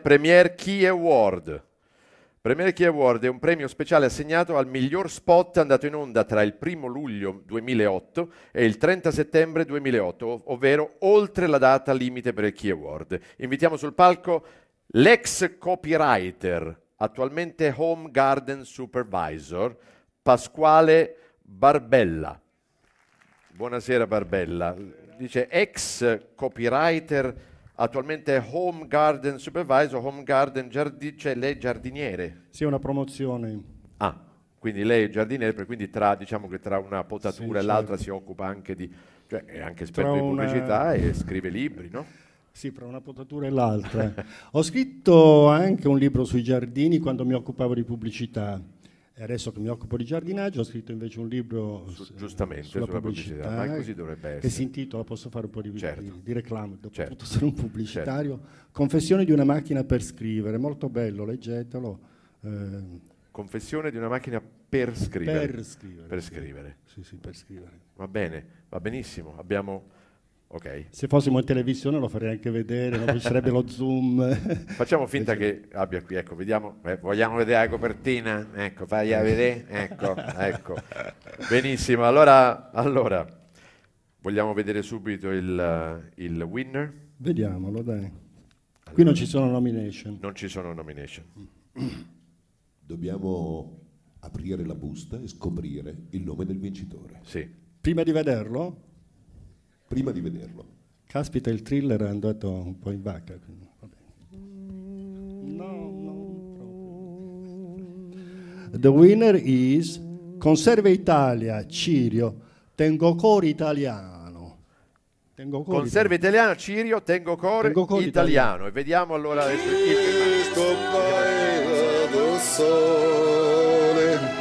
Premier Key Award. Premier Key Award è un premio speciale assegnato al miglior spot andato in onda tra il 1 luglio 2008 e il 30 settembre 2008, ovvero oltre la data limite per il Key Award. Invitiamo sul palco l'ex copywriter, attualmente Home Garden Supervisor, Pasquale Barbella. Buonasera Barbella. Dice ex copywriter attualmente Home Garden Supervisor, Home Garden Giardin, cioè lei giardiniere. Sì, una promozione. Ah, quindi lei è giardiniere, quindi tra, diciamo che tra una potatura sì, e certo. l'altra si occupa anche di... cioè è anche esperto di pubblicità una... e scrive libri, no? Sì, tra una potatura e l'altra. Ho scritto anche un libro sui giardini quando mi occupavo di pubblicità adesso che mi occupo di giardinaggio ho scritto invece un libro Su, giustamente sulla, sulla pubblicità, pubblicità eh, così dovrebbe essere. che si intitola posso fare un po' di, certo. di, di reclamo dopo certo. tutto sono un pubblicitario certo. confessione di una macchina per scrivere molto bello leggetelo eh. confessione di una macchina per scrivere per scrivere per scrivere, Sì, sì, per scrivere. va bene va benissimo abbiamo Okay. Se fossimo in televisione lo farei anche vedere, non ci sarebbe lo zoom. Facciamo finta che abbia qui, ecco, vediamo, eh, vogliamo vedere la copertina? Ecco, fai a vedere, ecco, ecco. Benissimo, allora, allora, vogliamo vedere subito il, eh, il winner? Vediamolo, dai. Allora, qui non ci sono nomination. Non ci sono nomination. Dobbiamo aprire la busta e scoprire il nome del vincitore. Sì. Prima di vederlo? prima di vederlo. Caspita, il thriller è andato un po' in vacca. No, no, The winner is Conserve Italia, Cirio, Tengo Core Italiano. Tengo core Conserva Italiano, Cirio, Tengo Core, tengo core italiano. italiano. E vediamo allora adesso il sole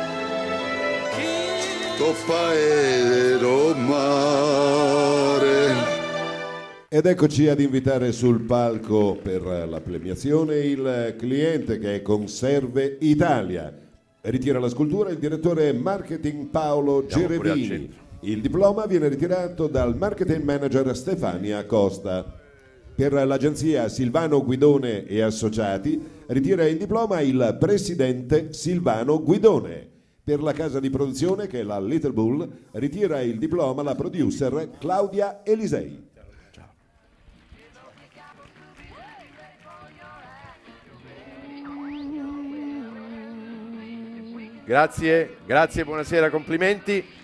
toppa e romare. Ed eccoci ad invitare sul palco per la premiazione il cliente che è Conserve Italia. Ritira la scultura il direttore marketing Paolo Gerevini. Il diploma viene ritirato dal marketing manager Stefania Costa. Per l'agenzia Silvano Guidone e Associati ritira il diploma il presidente Silvano Guidone. Per la casa di produzione, che è la Little Bull, ritira il diploma la producer Claudia Elisei. Grazie, grazie, buonasera, complimenti.